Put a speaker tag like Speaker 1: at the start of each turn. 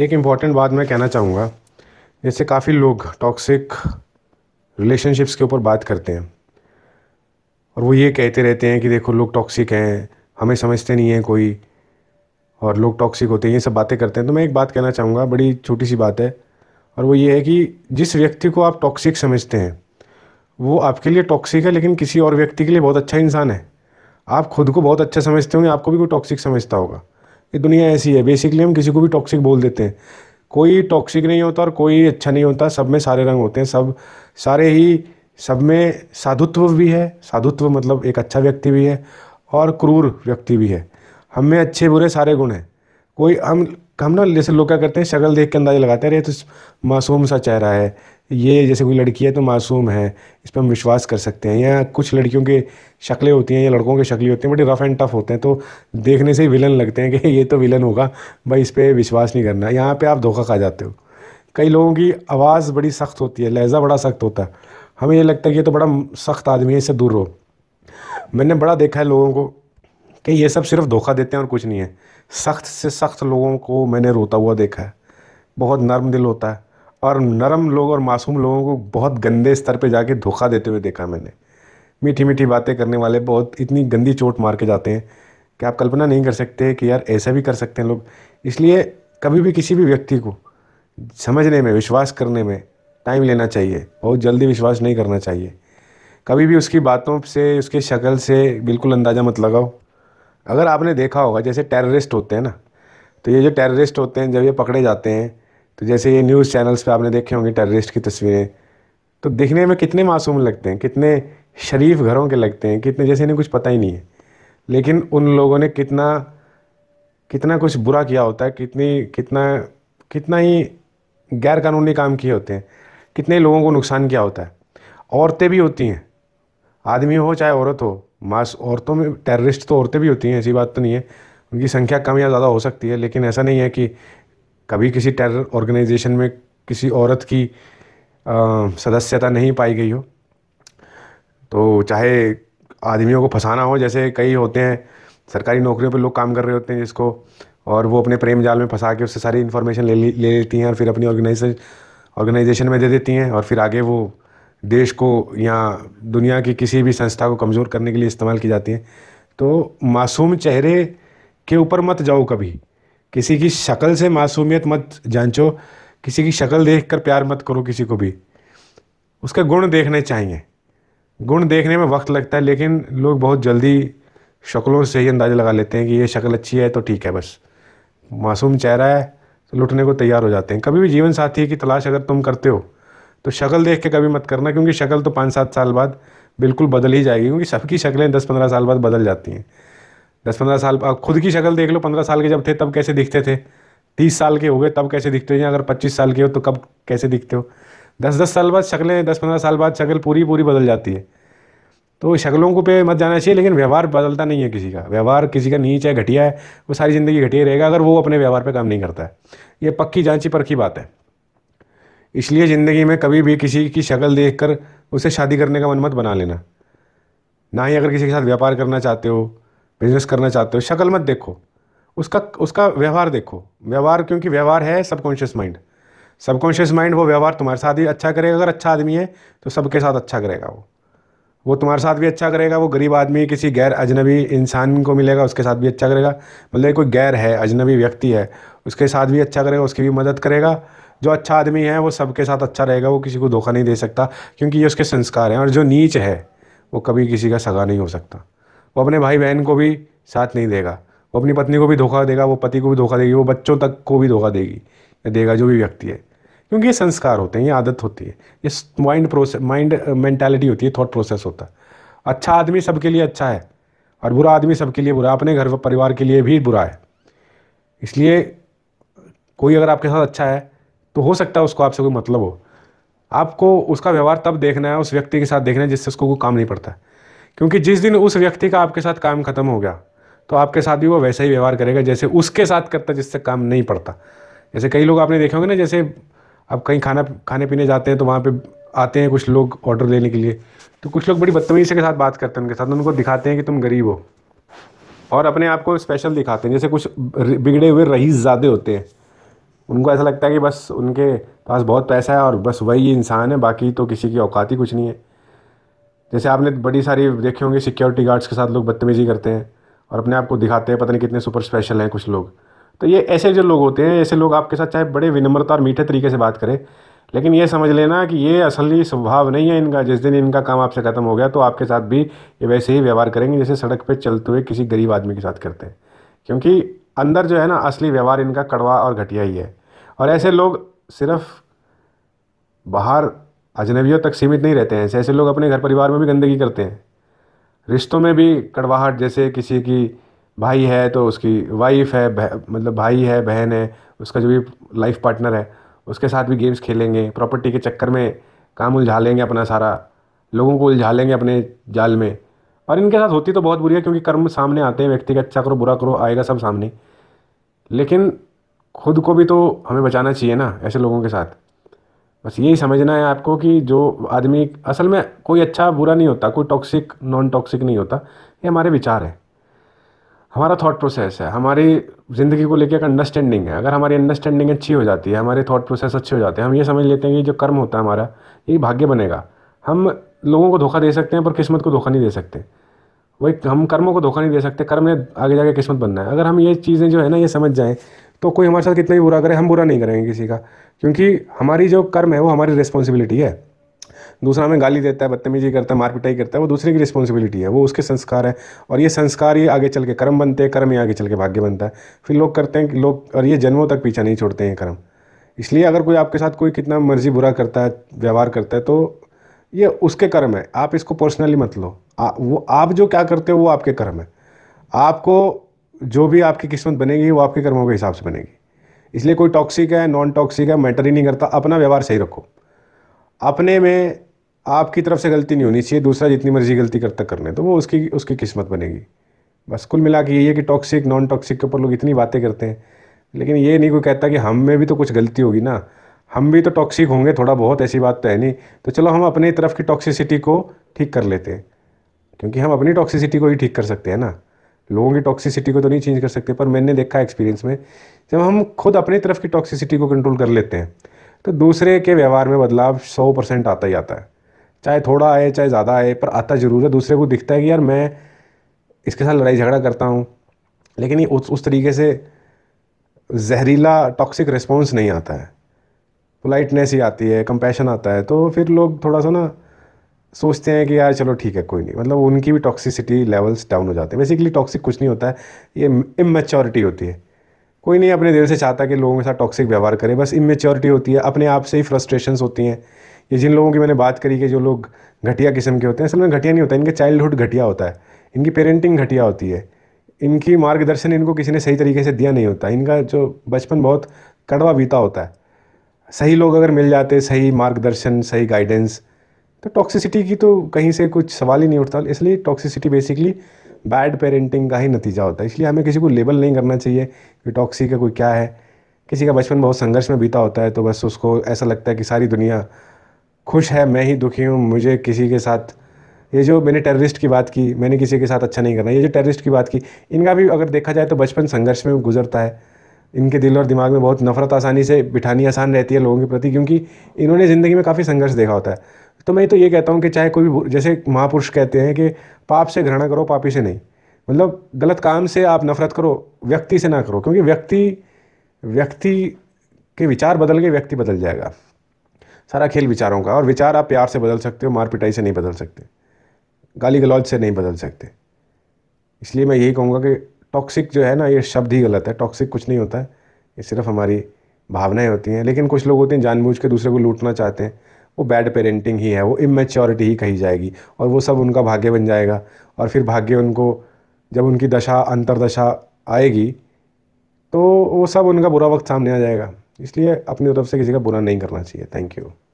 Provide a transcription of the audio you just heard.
Speaker 1: एक इम्पॉर्टेंट बात मैं कहना चाहूँगा जैसे काफ़ी लोग टॉक्सिक रिलेशनशिप्स के ऊपर बात करते हैं और वो ये कहते रहते हैं कि देखो लोग टॉक्सिक हैं हमें समझते नहीं हैं कोई और लोग टॉक्सिक होते हैं ये सब बातें करते हैं तो मैं एक बात कहना चाहूँगा बड़ी छोटी सी बात है और वो ये है कि जिस व्यक्ति को आप टॉक्सिक समझते हैं वो आपके लिए टॉक्सिक है लेकिन किसी और व्यक्ति के लिए बहुत अच्छा इंसान है आप खुद को बहुत अच्छा समझते होंगे आपको भी कोई टॉक्सिक समझता होगा ये दुनिया ऐसी है बेसिकली हम किसी को भी टॉक्सिक बोल देते हैं कोई टॉक्सिक नहीं होता और कोई अच्छा नहीं होता सब में सारे रंग होते हैं सब सारे ही सब में साधुत्व भी है साधुत्व मतलब एक अच्छा व्यक्ति भी है और क्रूर व्यक्ति भी है हम में अच्छे बुरे सारे गुण हैं कोई हम हम ना जैसे लोग क्या करते हैं शक्ल देख के अंदाजे लगाते हैं अरे तो मासूम सा चेहरा है ये जैसे कोई लड़की है तो मासूम है इस पर हम विश्वास कर सकते हैं या कुछ लड़कियों के शक्लें होती हैं या लड़कों के शक्लें होती हैं बट रफ़ एंड टफ़ होते हैं तो देखने से ही विलन लगते हैं कि ये तो विलन होगा भाई इस पर विश्वास नहीं करना यहाँ पर आप धोखा खा जाते हो कई लोगों की आवाज़ बड़ी सख्त होती है लहजा बड़ा सख्त होता है हमें ये लगता है कि ये तो बड़ा सख्त आदमी है इससे दूर रहो मैंने बड़ा देखा है लोगों को कि ये सब सिर्फ धोखा देते हैं और कुछ नहीं है सख्त से सख्त लोगों को मैंने रोता हुआ देखा है बहुत नर्म दिल होता है और नरम लोग और मासूम लोगों को बहुत गंदे स्तर पे जाके धोखा देते हुए देखा मैंने मीठी मीठी बातें करने वाले बहुत इतनी गंदी चोट मार के जाते हैं कि आप कल्पना नहीं कर सकते कि यार ऐसा भी कर सकते हैं लोग इसलिए कभी भी किसी भी व्यक्ति को समझने में विश्वास करने में टाइम लेना चाहिए बहुत जल्दी विश्वास नहीं करना चाहिए कभी भी उसकी बातों से उसके शक्ल से बिल्कुल अंदाज़ा मत लगाओ अगर आपने देखा होगा जैसे टेररिस्ट होते हैं ना तो ये जो टेररिस्ट होते हैं जब ये पकड़े जाते हैं तो जैसे ये न्यूज़ चैनल्स पे आपने देखे होंगे टेररिस्ट की तस्वीरें तो दिखने में कितने मासूम लगते हैं कितने शरीफ घरों के लगते हैं कितने जैसे इन्हें कुछ पता ही नहीं है लेकिन उन लोगों ने कितना कितना कुछ बुरा किया होता है कितनी कितना कितना ही गैरकानूनी काम किए होते हैं कितने लोगों को नुकसान किया होता है औरतें भी होती हैं आदमी हो चाहे औरत हो मास औरतों में टेररिस्ट तो औरतें भी होती हैं ऐसी बात तो नहीं है उनकी संख्या कम या ज़्यादा हो सकती है लेकिन ऐसा नहीं है कि कभी किसी टेरर ऑर्गेनाइजेशन में किसी औरत की सदस्यता नहीं पाई गई हो तो चाहे आदमियों को फंसाना हो जैसे कई होते हैं सरकारी नौकरियों पर लोग काम कर रहे होते हैं जिसको और वो अपने प्रेम जाल में फंसा के उससे सारी इन्फॉर्मेशन ले ले लेती हैं और फिर अपनी ऑर्गेनाइजेशन ऑर्गेनाइजेशन में दे देती हैं और फिर आगे वो देश को या दुनिया की किसी भी संस्था को कमज़ोर करने के लिए इस्तेमाल की जाती हैं तो मासूम चेहरे के ऊपर मत जाओ कभी किसी की शक्ल से मासूमियत मत जांचो किसी की शक्ल देख कर प्यार मत करो किसी को भी उसका गुण देखने चाहिए गुण देखने में वक्त लगता है लेकिन लोग बहुत जल्दी शक्लों से ही अंदाज़ा लगा लेते हैं कि ये शक्ल अच्छी है तो ठीक है बस मासूम चेहरा है तो लुटने को तैयार हो जाते हैं कभी भी जीवन साथी की तलाश अगर तुम करते हो तो शक्ल देख के कभी मत करना क्योंकि शक्ल तो पाँच सात साल बाद बिल्कुल बदल ही जाएगी क्योंकि सबकी शक्लें दस पंद्रह साल बाद बदल जाती हैं दस पंद्रह साल आप खुद की शक्ल देख लो पंद्रह साल के जब थे तब कैसे दिखते थे तीस साल के हो गए तब कैसे दिखते हो या अगर पच्चीस साल के हो तो कब कैसे दिखते हो दस दस साल बाद शक्लें दस पंद्रह साल बाद शक्ल पूरी पूरी बदल जाती है तो शक्लों को पे मत जाना चाहिए लेकिन व्यवहार बदलता नहीं है किसी का व्यवहार किसी का नीच है घटिया है वो सारी ज़िंदगी घटिया रहेगा अगर वो अपने व्यवहार पर काम नहीं करता है ये पक्की जाँची परखी बात है इसलिए ज़िंदगी में कभी भी किसी की शक्ल देख कर उसे शादी करने का मन मत बना लेना ना ही अगर किसी के साथ व्यापार करना चाहते हो बिजनेस करना चाहते हो शक्ल मत देखो उसका उसका व्यवहार देखो व्यवहार क्योंकि व्यवहार है सबकॉन्शियस माइंड सबकॉन्शियस माइंड वो व्यवहार तुम्हारे साथ ही अच्छा करेगा अगर अच्छा आदमी है तो सबके साथ अच्छा करेगा वो वो तुम्हारे साथ भी अच्छा करेगा वो गरीब आदमी किसी गैर अजनबी इंसान को मिलेगा उसके साथ भी अच्छा करेगा मतलब कोई गैर है अजनबी व्यक्ति है उसके साथ भी अच्छा करेगा उसकी भी मदद करेगा जो अच्छा आदमी है वो सबके साथ अच्छा रहेगा वो किसी को धोखा नहीं दे सकता क्योंकि ये उसके संस्कार हैं और जो नीच है वो कभी किसी का सगा नहीं हो सकता वो अपने भाई बहन को भी साथ नहीं देगा वो अपनी पत्नी को भी धोखा देगा वो पति को भी धोखा देगी वो बच्चों तक को भी धोखा देगी या देगा जो भी व्यक्ति है क्योंकि ये संस्कार होते हैं ये आदत होती है ये माइंड प्रोसेस माइंड मैंटेलिटी होती है थॉट प्रोसेस होता है अच्छा आदमी सबके लिए अच्छा है और बुरा आदमी सबके लिए बुरा अपने घर परिवार के लिए भी बुरा है इसलिए कोई अगर आपके साथ अच्छा है तो हो सकता है उसको आपसे कोई मतलब हो आपको उसका व्यवहार तब देखना है उस व्यक्ति के साथ देखना है जिससे उसको कोई काम नहीं पड़ता है क्योंकि जिस दिन उस व्यक्ति का आपके साथ काम खत्म हो गया तो आपके साथ भी वो वैसा ही व्यवहार करेगा जैसे उसके साथ करता जिससे काम नहीं पड़ता जैसे कई लोग आपने देखे होंगे ना जैसे आप कहीं खाना खाने पीने जाते हैं तो वहाँ पे आते हैं कुछ लोग ऑर्डर लेने के लिए तो कुछ लोग बड़ी बदतमीजी के साथ बात करते हैं उनके साथ उनको दिखाते हैं कि तुम गरीब हो और अपने आप को स्पेशल दिखाते हैं जैसे कुछ बिगड़े हुए रईस ज़्यादा होते हैं उनको ऐसा लगता है कि बस उनके पास बहुत पैसा है और बस वही इंसान है बाकी तो किसी की औकात ही कुछ नहीं है जैसे आपने बड़ी सारी देखी होंगी सिक्योरिटी गार्ड्स के साथ लोग बदतमीज़ी करते हैं और अपने आप को दिखाते हैं पता नहीं कितने सुपर स्पेशल हैं कुछ लोग तो ये ऐसे जो लोग होते हैं ऐसे लोग आपके साथ चाहे बड़े विनम्रता और मीठे तरीके से बात करें लेकिन ये समझ लेना कि ये असली स्वभाव नहीं है इनका जिस दिन इनका काम आपसे ख़त्म हो गया तो आपके साथ भी ये वैसे ही व्यवहार करेंगे जैसे सड़क पर चलते हुए किसी गरीब आदमी के साथ करते हैं क्योंकि अंदर जो है ना असली व्यवहार इनका कड़वा और घटिया ही है और ऐसे लोग सिर्फ बाहर अजनबियों तक सीमित नहीं रहते हैं ऐसे ऐसे लोग अपने घर परिवार में भी गंदगी करते हैं रिश्तों में भी कड़वाहट जैसे किसी की भाई है तो उसकी वाइफ है मतलब भाई है बहन है उसका जो भी लाइफ पार्टनर है उसके साथ भी गेम्स खेलेंगे प्रॉपर्टी के चक्कर में काम उलझा लेंगे अपना सारा लोगों को उलझा लेंगे अपने जाल में और इनके साथ होती तो बहुत बुरी है क्योंकि कर्म सामने आते हैं व्यक्ति का अच्छा करो बुरा करो आएगा सब सामने लेकिन खुद को भी तो हमें बचाना चाहिए ना ऐसे लोगों के साथ बस यही समझना है आपको कि जो आदमी असल में कोई अच्छा बुरा नहीं होता कोई टॉक्सिक नॉन टॉक्सिक नहीं होता ये हमारे विचार है हमारा थॉट प्रोसेस है हमारी ज़िंदगी को लेकर एक अंडरस्टैंडिंग है अगर हमारी अंडरस्टैंडिंग अच्छी हो जाती है हमारे थॉट प्रोसेस अच्छे हो जाते हैं हम ये समझ लेते हैं कि जो कर्म होता है हमारा ये भाग्य बनेगा हम लोगों को धोखा दे सकते हैं पर किस्मत को धोखा नहीं दे सकते वही हम कर्मों को धोखा नहीं दे सकते कर्म ने आगे जाके किस्मत बनना है अगर हम ये चीज़ें जो है ना ये समझ जाएँ तो कोई हमारे साथ कितना भी बुरा करे हम बुरा नहीं करेंगे किसी का क्योंकि हमारी जो कर्म है वो हमारी रिस्पॉन्सिबिलिटी है दूसरा हमें गाली देता है बदतमीजी करता है मारपिटाई करता है वो दूसरे की रिस्पॉन्सिबिलिटी है वो उसके संस्कार है और ये संस्कार ही आगे चल के कर्म बनते हैं कर्म ही आगे चल के भाग्य बनता है फिर लोग करते हैं लोग और ये जन्मों तक पीछा नहीं छोड़ते हैं कर्म इसलिए अगर कोई आपके साथ कोई कितना मर्जी बुरा करता है व्यवहार करता है तो ये उसके कर्म है आप इसको पर्सनली मत लो आ, वो आप जो क्या करते हो वो आपके कर्म है आपको जो भी आपकी किस्मत बनेगी वो आपके कर्मों के हिसाब से बनेगी इसलिए कोई टॉक्सिक है नॉन टॉक्सिक है मैटर ही नहीं करता अपना व्यवहार सही रखो अपने में आपकी तरफ से गलती नहीं होनी चाहिए दूसरा जितनी मर्जी गलती करता करने तो वो उसकी उसकी किस्मत बनेगी बस कुल मिला के यही है कि टॉक्सिक नॉन टॉक्सिक के ऊपर लोग इतनी बातें करते हैं लेकिन ये नहीं कोई कहता कि हम में भी तो कुछ गलती होगी ना हम भी तो टॉक्सिक होंगे थोड़ा बहुत ऐसी बात तो है नहीं तो चलो हम अपनी तरफ की टॉक्सिसिटी को ठीक कर लेते हैं क्योंकि हम अपनी टॉक्सिसिटी को ही ठीक कर सकते हैं ना लोगों की टॉक्सिसिटी को तो नहीं चेंज कर सकते पर मैंने देखा एक्सपीरियंस में जब हम खुद अपनी तरफ की टॉक्सिसिटी को कंट्रोल कर लेते हैं तो दूसरे के व्यवहार में बदलाव सौ परसेंट आता ही आता है चाहे थोड़ा आए चाहे ज़्यादा आए पर आता ज़रूर है दूसरे को दिखता है कि यार मैं इसके साथ लड़ाई झगड़ा करता हूँ लेकिन ये उस उस तरीके से जहरीला टॉक्सिक रिस्पॉन्स नहीं आता है पोलाइटनेस ही आती है कंपैशन आता है तो फिर लोग थोड़ा सा ना सोचते हैं कि यार चलो ठीक है कोई नहीं मतलब उनकी भी टॉक्सिसिटी लेवल्स डाउन हो जाते हैं बेसिकली टॉक्सिक कुछ नहीं होता है ये इमेच्योरिटी होती है कोई नहीं अपने दिल से चाहता कि लोगों के साथ टॉक्सिक व्यवहार करें बस इमेच्योरिटी होती है अपने आप से ही फ्रस्ट्रेशंस होती हैं ये जिन लोगों की मैंने बात करी कि जो लोग घटिया किस्म के होते हैं असल में घटिया नहीं होता इनका चाइल्डहुड घटिया होता है इनकी पेरेंटिंग घटिया होती है इनकी मार्गदर्शन इनको किसी ने सही तरीके से दिया नहीं होता इनका जो बचपन बहुत कड़वा बीता होता है सही लोग अगर मिल जाते सही मार्गदर्शन सही गाइडेंस तो टॉक्सिसिटी की तो कहीं से कुछ सवाल ही नहीं उठता इसलिए टॉक्सिसिटी बेसिकली बैड पेरेंटिंग का ही नतीजा होता है इसलिए हमें किसी को लेबल नहीं करना चाहिए कि टॉक्सी का कोई क्या है किसी का बचपन बहुत संघर्ष में बीता होता है तो बस उसको ऐसा लगता है कि सारी दुनिया खुश है मैं ही दुखी हूँ मुझे किसी के साथ ये जो मैंने टेररिस्ट की बात की मैंने किसी के साथ अच्छा नहीं करना ये जो टेररिस्ट की बात की इनका भी अगर देखा जाए तो बचपन संघर्ष में गुजरता है इनके दिल और दिमाग में बहुत नफरत आसानी से बिठानी आसान रहती है लोगों के प्रति क्योंकि इन्होंने ज़िंदगी में काफ़ी संघर्ष देखा होता है तो मैं तो ये कहता हूँ कि चाहे कोई भी जैसे महापुरुष कहते हैं कि पाप से घृणा करो पापी से नहीं मतलब गलत काम से आप नफरत करो व्यक्ति से ना करो क्योंकि व्यक्ति व्यक्ति के विचार बदल के व्यक्ति बदल जाएगा सारा खेल विचारों का और विचार आप प्यार से बदल सकते हो मार पिटाई से नहीं बदल सकते गाली गलौज से नहीं बदल सकते इसलिए मैं यही कहूँगा कि टॉक्सिक जो है ना ये शब्द ही गलत है टॉक्सिक कुछ नहीं होता है ये सिर्फ हमारी भावनाएं होती हैं लेकिन कुछ लोग होते हैं जानबूझ के दूसरे को लूटना चाहते हैं वो बैड पेरेंटिंग ही है वो इमेच्योरिटी ही कही जाएगी और वो सब उनका भाग्य बन जाएगा और फिर भाग्य उनको जब उनकी दशा अंतरदशा आएगी तो वो सब उनका बुरा वक्त सामने आ जाएगा इसलिए अपनी तरफ से किसी का बुरा नहीं करना चाहिए थैंक यू